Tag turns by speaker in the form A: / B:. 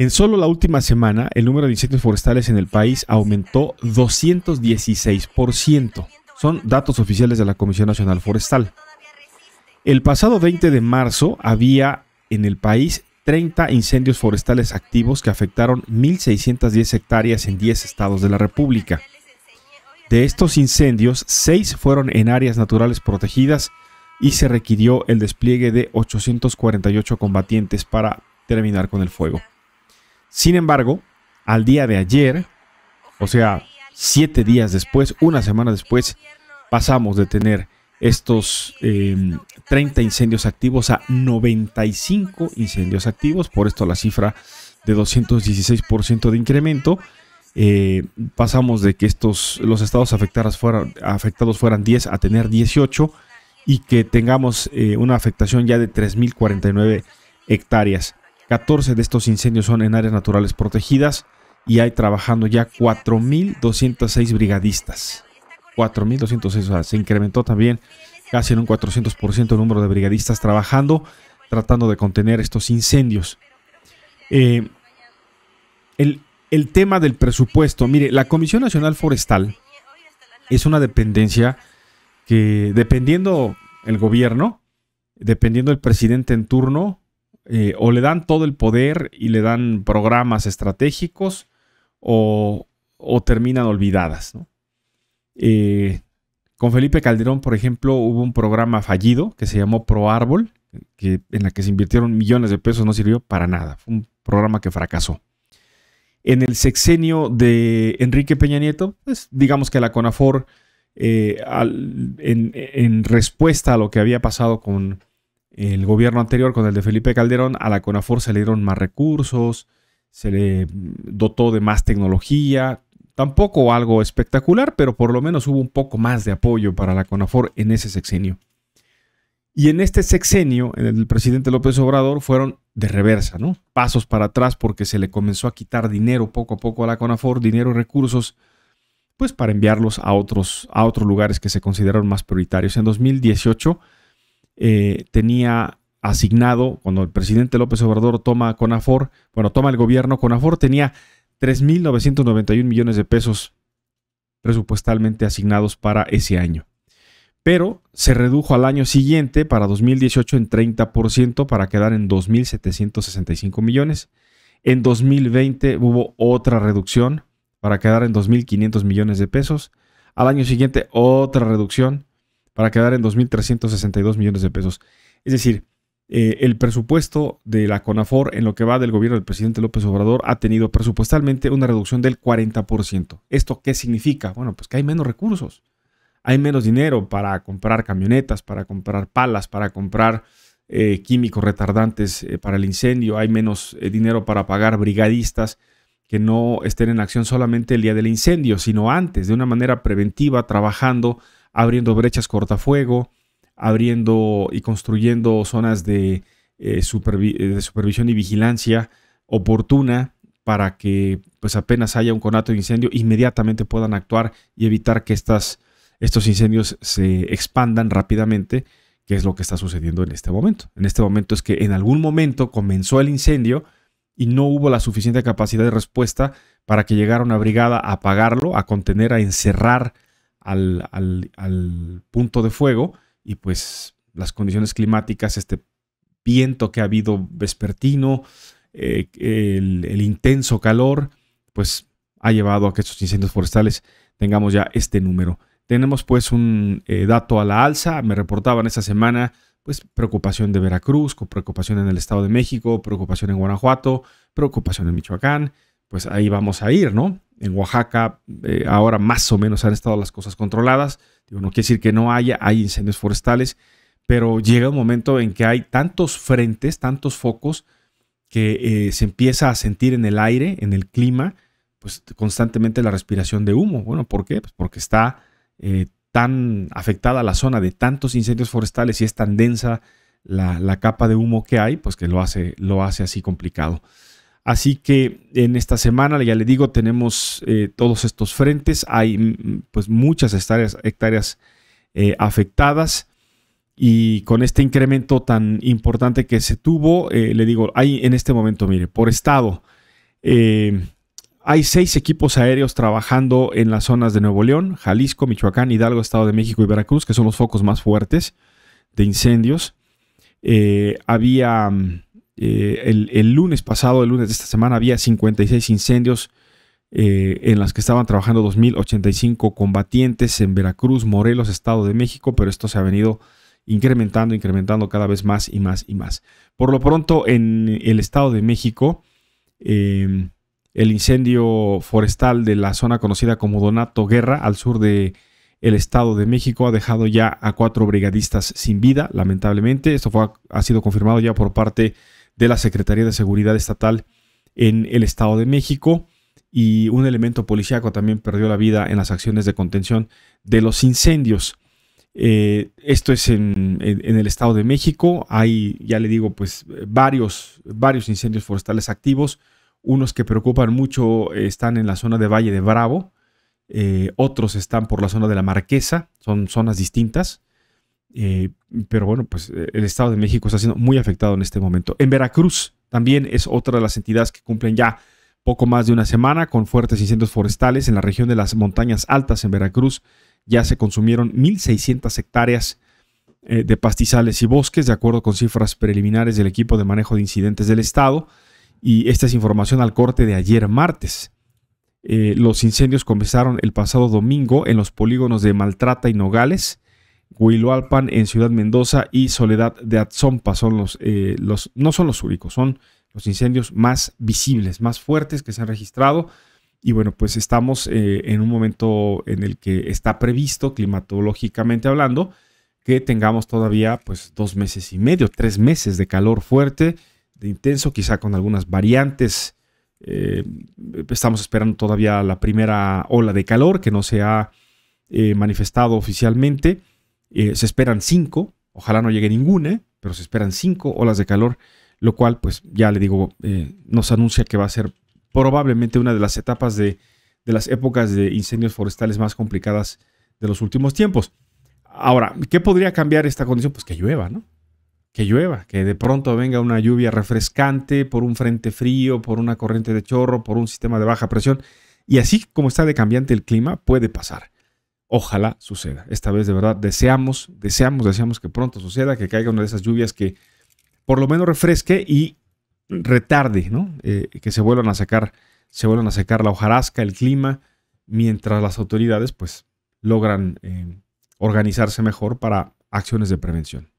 A: En solo la última semana, el número de incendios forestales en el país aumentó 216%. Son datos oficiales de la Comisión Nacional Forestal. El pasado 20 de marzo había en el país 30 incendios forestales activos que afectaron 1.610 hectáreas en 10 estados de la República. De estos incendios, 6 fueron en áreas naturales protegidas y se requirió el despliegue de 848 combatientes para terminar con el fuego. Sin embargo, al día de ayer, o sea, siete días después, una semana después, pasamos de tener estos 30 em, incendios activos a 95 incendios activos, por esto la cifra de 216% de incremento. Eh, pasamos de que estos, los estados afectados fueran, afectados fueran 10 a tener 18 y que tengamos eh, una afectación ya de 3.049 hectáreas. 14 de estos incendios son en áreas naturales protegidas y hay trabajando ya 4.206 brigadistas. 4.206, o sea, se incrementó también casi en un 400% el número de brigadistas trabajando, tratando de contener estos incendios. Eh, el, el tema del presupuesto, mire, la Comisión Nacional Forestal es una dependencia que dependiendo el gobierno, dependiendo el presidente en turno, eh, o le dan todo el poder y le dan programas estratégicos o, terminan olvidadas. Eh, con Felipe Calderón, por ejemplo, hubo un programa fallido que se llamó Pro Árbol, que, en la que se invirtieron millones de pesos, no sirvió para nada. Fue un programa que fracasó. En el sexenio de Enrique Peña Nieto, pues, digamos que la CONAFOR, eh, en, respuesta a lo que había pasado con, el gobierno anterior, con el de Felipe Calderón, a la CONAFOR se le dieron más recursos, se le dotó de más tecnología. Tampoco algo espectacular, pero por lo menos hubo un poco más de apoyo para la CONAFOR en ese sexenio. Y en este sexenio, en el presidente López Obrador, fueron de reversa, ¿no? Pasos para atrás porque se le comenzó a quitar dinero poco a poco a la CONAFOR, dinero y recursos, pues para enviarlos a otros, a otros lugares que se consideraron más prioritarios. En 2018 eh, tenía asignado, cuando el presidente López Obrador toma Conafor, bueno, toma el gobierno, Conafor tenía 3.991 millones de pesos presupuestalmente asignados para ese año. Pero se redujo al año siguiente, para 2018, en 30% para quedar en 2.765 millones. En 2020 hubo otra reducción para quedar en 2.500 millones de pesos. Al año siguiente otra reducción para quedar en 2.362 millones de pesos. Es decir, eh, el presupuesto de la CONAFOR en lo que va del gobierno del presidente López Obrador ha tenido presupuestalmente una reducción del 40%. ¿Esto qué significa? Bueno, pues que hay menos recursos. Hay menos dinero para comprar camionetas, para comprar palas, para comprar eh, químicos retardantes eh, para el incendio. Hay menos dinero para pagar brigadistas que no estén en acción solamente el día del incendio, sino antes, de una manera preventiva, trabajando abriendo brechas cortafuego, abriendo y construyendo zonas eh, eh, de, supervisión y vigilancia oportuna para que pues apenas haya un conato de incendio inmediatamente puedan actuar y evitar que estas, estos incendios se expandan rápidamente, que es lo que está sucediendo en este momento. En este momento es que en algún momento comenzó el incendio y no hubo la suficiente capacidad de respuesta para que llegara una brigada a apagarlo, a contener, a encerrar al, punto de fuego y pues las condiciones climáticas, este viento que ha habido vespertino, eh, el, intenso calor, pues ha llevado a que estos incendios forestales tengamos ya este número. Tenemos pues un eh, dato a la alza, me reportaban esta semana pues preocupación de Veracruz, preocupación en el Estado de México, preocupación en Guanajuato, preocupación en Michoacán, pues ahí vamos a ir, ¿no? En Oaxaca eh, ahora más o menos han estado las cosas controladas. no quiere decir que no haya, hay incendios forestales, pero llega un momento en que hay tantos frentes, tantos focos, que eh, se empieza a sentir en el aire, en el clima, pues constantemente la respiración de humo. Bueno, ¿por qué? Pues porque está eh, tan afectada la zona de tantos incendios forestales y es tan densa la, la, capa de humo que hay, pues que lo hace, lo hace así complicado. Así que en esta semana, ya le digo, tenemos eh, todos estos frentes. Hay mm, mm, pues muchas hectáreas, eh, afectadas. Y con este incremento tan importante que se tuvo, eh, le digo, hay en este momento, mire, por estado, hay seis equipos aéreos trabajando en las zonas de Nuevo León, Jalisco, Michoacán, Hidalgo, Estado de México y Veracruz, que son los focos más fuertes de incendios. había mm, eh, el, lunes pasado, el lunes de esta semana, había 56 incendios eh, en las que estaban trabajando 2.085 combatientes en Veracruz, Morelos, Estado de México, pero esto se ha venido incrementando, incrementando cada vez más y más y más. Por lo pronto, en el Estado de México, em, el incendio forestal de la zona conocida como Donato Guerra, al sur de el Estado de México ha dejado ya a cuatro brigadistas sin vida, lamentablemente. Esto fue, ha sido confirmado ya por parte de la Secretaría de Seguridad Estatal en el Estado de México y un elemento policíaco también perdió la vida en las acciones de contención de los incendios. Eh, esto es en, el Estado de México. Hay, ya le digo, pues varios, varios incendios forestales activos. Unos que preocupan mucho están en la zona de Valle de Bravo. Eh, otros están por la zona de la Marquesa. Son zonas distintas. Eh, pero bueno, pues eh, el Estado de México está siendo muy afectado en este momento. En Veracruz también es otra de las entidades que cumplen ya poco más de una semana con fuertes incendios forestales en la región de las montañas altas en Veracruz. Ya se consumieron 1.600 hectáreas eh, de pastizales y bosques, de acuerdo con cifras preliminares del equipo de manejo de incidentes del Estado. Y esta es información al corte de ayer martes. los incendios comenzaron el pasado domingo en los polígonos de Maltrata y Nogales, Huilualpan en Ciudad Mendoza y Soledad de Atzompa son los, eh, los, no son los únicos, son los incendios más visibles, más fuertes que se han registrado. Y bueno, pues estamos eh, en un momento en el que está previsto, climatológicamente hablando, que tengamos todavía pues dos meses y medio, tres meses de calor fuerte, de intenso, quizá con algunas variantes. Eh, estamos esperando todavía la primera ola de calor que no se ha manifestado oficialmente eh, se esperan cinco, ojalá no llegue ninguna, pero se esperan cinco olas de calor, lo cual, pues ya le digo, eh, nos anuncia que va a ser probablemente una de las etapas de, de las épocas de incendios forestales más complicadas de los últimos tiempos. Ahora, ¿qué podría cambiar esta condición? Pues que llueva, ¿no? Que llueva, que de pronto venga una lluvia refrescante por un frente frío, por una corriente de chorro, por un sistema de baja presión. Y así como está de cambiante el clima, puede pasar. Ojalá suceda. Esta vez de verdad deseamos, deseamos, deseamos que pronto suceda, que caiga una de esas lluvias que por lo menos refresque y retarde, ¿no? Eh, que se vuelvan a sacar, se vuelvan a sacar la hojarasca, el clima, mientras las autoridades pues logran eh, organizarse mejor para acciones de prevención.